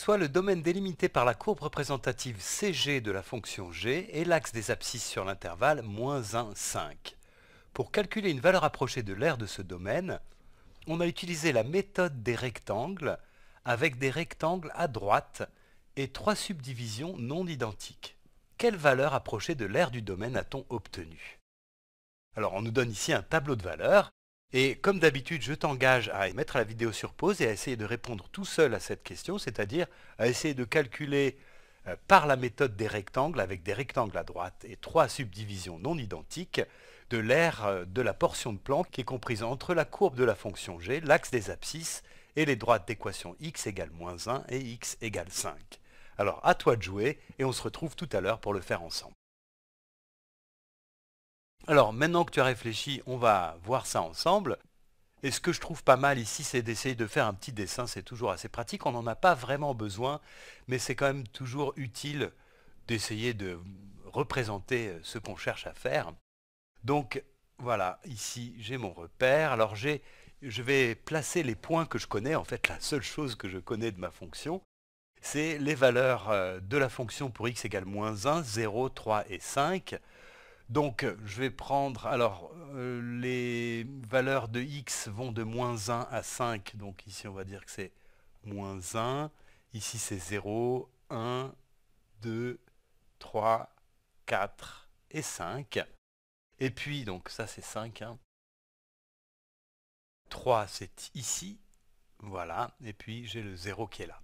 soit le domaine délimité par la courbe représentative CG de la fonction g et l'axe des abscisses sur l'intervalle 1, 5. Pour calculer une valeur approchée de l'aire de ce domaine, on a utilisé la méthode des rectangles avec des rectangles à droite et trois subdivisions non identiques. Quelle valeur approchée de l'aire du domaine a-t-on obtenue Alors on nous donne ici un tableau de valeurs et comme d'habitude, je t'engage à mettre la vidéo sur pause et à essayer de répondre tout seul à cette question, c'est-à-dire à essayer de calculer euh, par la méthode des rectangles, avec des rectangles à droite et trois subdivisions non identiques, de l'aire euh, de la portion de plan qui est comprise entre la courbe de la fonction g, l'axe des abscisses et les droites d'équation x égale moins 1 et x égale 5. Alors à toi de jouer et on se retrouve tout à l'heure pour le faire ensemble. Alors maintenant que tu as réfléchi, on va voir ça ensemble. Et ce que je trouve pas mal ici, c'est d'essayer de faire un petit dessin, c'est toujours assez pratique, on n'en a pas vraiment besoin, mais c'est quand même toujours utile d'essayer de représenter euh, ce qu'on cherche à faire. Donc voilà, ici j'ai mon repère, alors j'ai, je vais placer les points que je connais, en fait la seule chose que je connais de ma fonction, c'est les valeurs euh, de la fonction pour x égale moins 1, 0, 3 et 5, donc euh, je vais prendre, alors euh, les valeurs de x vont de moins 1 à 5, donc ici on va dire que c'est moins 1, ici c'est 0, 1, 2, 3, 4 et 5. Et puis donc ça c'est 5, 3 hein. c'est ici, voilà, et puis j'ai le 0 qui est là.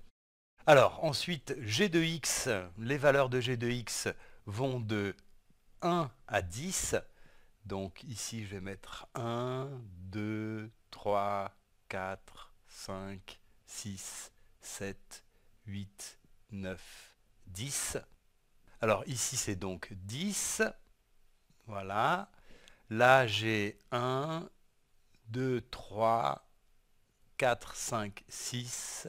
Alors ensuite g de x, les valeurs de g de x vont de 1 à 10. Donc ici, je vais mettre 1, 2, 3, 4, 5, 6, 7, 8, 9, 10. Alors ici, c'est donc 10. Voilà. Là, j'ai 1, 2, 3, 4, 5, 6,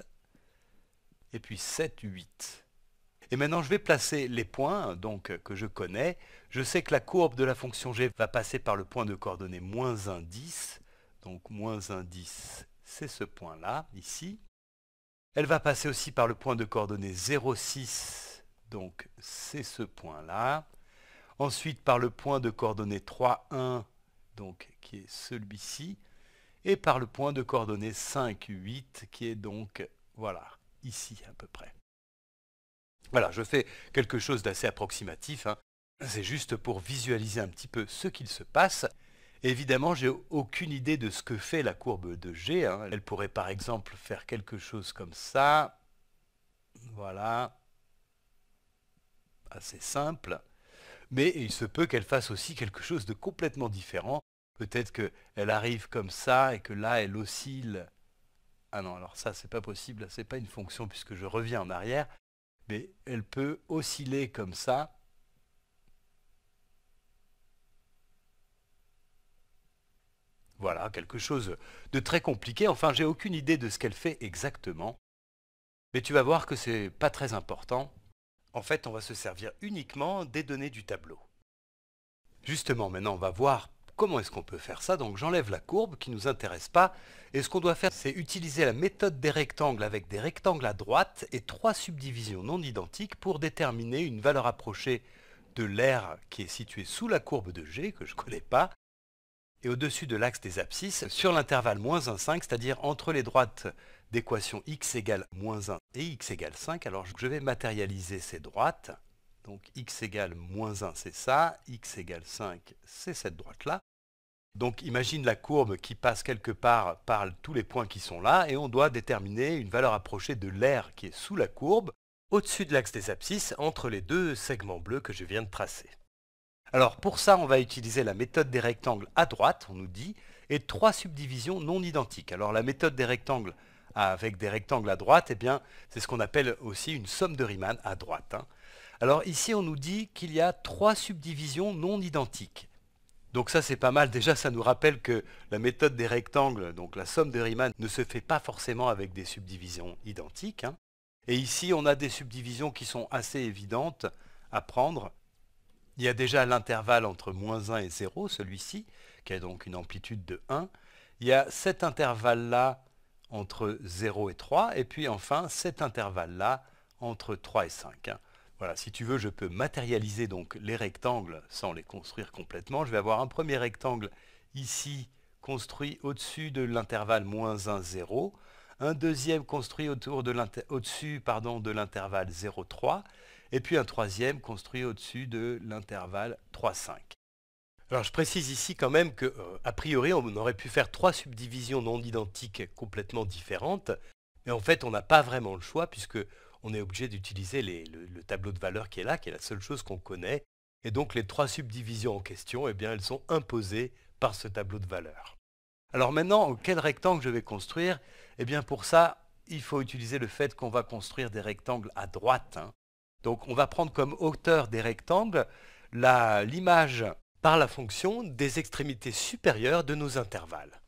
et puis 7, 8. Et maintenant, je vais placer les points donc, que je connais. Je sais que la courbe de la fonction g va passer par le point de coordonnées moins 1, 10. Donc moins 1, 10, c'est ce point-là, ici. Elle va passer aussi par le point de coordonnées 0, 6. Donc c'est ce point-là. Ensuite, par le point de coordonnées 3, 1, donc, qui est celui-ci. Et par le point de coordonnées 5, 8, qui est donc, voilà, ici à peu près. Voilà, je fais quelque chose d'assez approximatif. Hein. C'est juste pour visualiser un petit peu ce qu'il se passe. Évidemment, j'ai aucune idée de ce que fait la courbe de G. Hein. Elle pourrait par exemple faire quelque chose comme ça. Voilà. Assez simple. Mais il se peut qu'elle fasse aussi quelque chose de complètement différent. Peut-être qu'elle arrive comme ça et que là, elle oscille. Ah non, alors ça, c'est pas possible. C'est pas une fonction puisque je reviens en arrière mais elle peut osciller comme ça Voilà, quelque chose de très compliqué. Enfin, j'ai aucune idée de ce qu'elle fait exactement. Mais tu vas voir que c'est pas très important. En fait, on va se servir uniquement des données du tableau. Justement, maintenant, on va voir Comment est-ce qu'on peut faire ça Donc j'enlève la courbe qui ne nous intéresse pas. Et ce qu'on doit faire, c'est utiliser la méthode des rectangles avec des rectangles à droite et trois subdivisions non identiques pour déterminer une valeur approchée de l'air qui est située sous la courbe de G, que je ne connais pas, et au-dessus de l'axe des abscisses, sur l'intervalle moins 5, c'est-à-dire entre les droites d'équation x égale moins 1 et x égale 5. Alors je vais matérialiser ces droites. Donc x égale moins 1, c'est ça. x égale 5, c'est cette droite-là. Donc imagine la courbe qui passe quelque part par tous les points qui sont là, et on doit déterminer une valeur approchée de l'air qui est sous la courbe, au-dessus de l'axe des abscisses, entre les deux segments bleus que je viens de tracer. Alors pour ça, on va utiliser la méthode des rectangles à droite, on nous dit, et trois subdivisions non identiques. Alors la méthode des rectangles avec des rectangles à droite, eh bien c'est ce qu'on appelle aussi une somme de Riemann à droite. Hein. Alors ici, on nous dit qu'il y a trois subdivisions non identiques. Donc ça, c'est pas mal. Déjà, ça nous rappelle que la méthode des rectangles, donc la somme de Riemann, ne se fait pas forcément avec des subdivisions identiques. Hein. Et ici, on a des subdivisions qui sont assez évidentes à prendre. Il y a déjà l'intervalle entre moins 1 et 0, celui-ci, qui a donc une amplitude de 1. Il y a cet intervalle-là entre 0 et 3, et puis enfin cet intervalle-là entre 3 et 5. Voilà, si tu veux, je peux matérialiser donc les rectangles sans les construire complètement. Je vais avoir un premier rectangle ici construit au-dessus de l'intervalle moins 1, 0, un deuxième construit autour de au-dessus de l'intervalle 0, 3, et puis un troisième construit au-dessus de l'intervalle 3, 5. Alors je précise ici quand même que, euh, a priori, on aurait pu faire trois subdivisions non identiques complètement différentes, mais en fait on n'a pas vraiment le choix puisque on est obligé d'utiliser le, tableau de valeur qui est là, qui est la seule chose qu'on connaît. Et donc les trois subdivisions en question, eh bien, elles sont imposées par ce tableau de valeur. Alors maintenant, quel rectangle je vais construire Eh bien pour ça, il faut utiliser le fait qu'on va construire des rectangles à droite. Hein. Donc on va prendre comme hauteur des rectangles l'image par la fonction des extrémités supérieures de nos intervalles.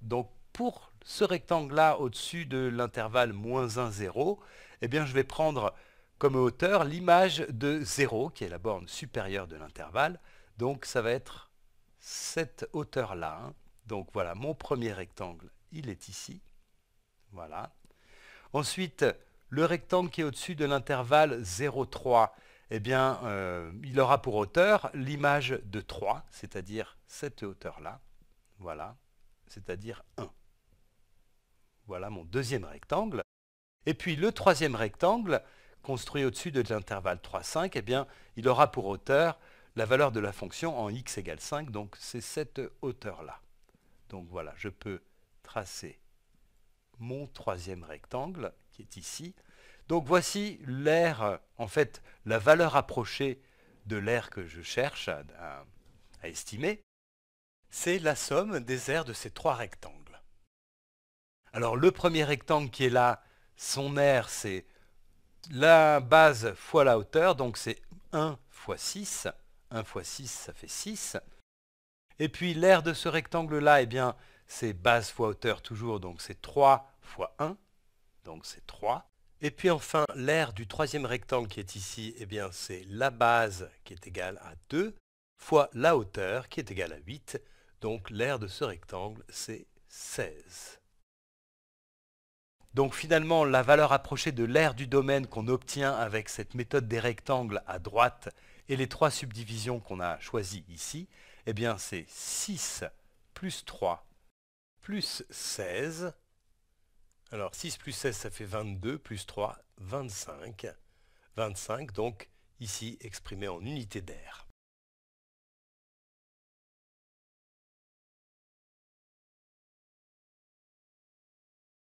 Donc pour ce rectangle-là au-dessus de l'intervalle moins 1, 0, eh bien je vais prendre comme hauteur l'image de 0, qui est la borne supérieure de l'intervalle. Donc ça va être cette hauteur-là. Hein. Donc voilà, mon premier rectangle, il est ici. Voilà. Ensuite, le rectangle qui est au-dessus de l'intervalle 0,3, eh bien, euh, il aura pour hauteur l'image de 3, c'est-à-dire cette hauteur-là. Voilà, c'est-à-dire 1. Voilà mon deuxième rectangle. Et puis le troisième rectangle, construit au-dessus de l'intervalle 3, 5, eh bien, il aura pour hauteur la valeur de la fonction en x égale 5, donc c'est cette hauteur-là. Donc voilà, je peux tracer mon troisième rectangle, qui est ici. Donc voici l'aire, en fait, la valeur approchée de l'aire que je cherche à, à estimer. C'est la somme des aires de ces trois rectangles. Alors le premier rectangle qui est là, son R, c'est la base fois la hauteur, donc c'est 1 fois 6. 1 fois 6, ça fait 6. Et puis l'aire de ce rectangle-là, eh c'est base fois hauteur toujours, donc c'est 3 fois 1, donc c'est 3. Et puis enfin, l'aire du troisième rectangle qui est ici, eh bien, c'est la base qui est égale à 2 fois la hauteur qui est égale à 8. Donc l'aire de ce rectangle, c'est 16. Donc finalement, la valeur approchée de l'aire du domaine qu'on obtient avec cette méthode des rectangles à droite et les trois subdivisions qu'on a choisies ici, eh bien c'est 6 plus 3 plus 16. Alors 6 plus 16, ça fait 22, plus 3, 25. 25, donc ici exprimé en unité d'air.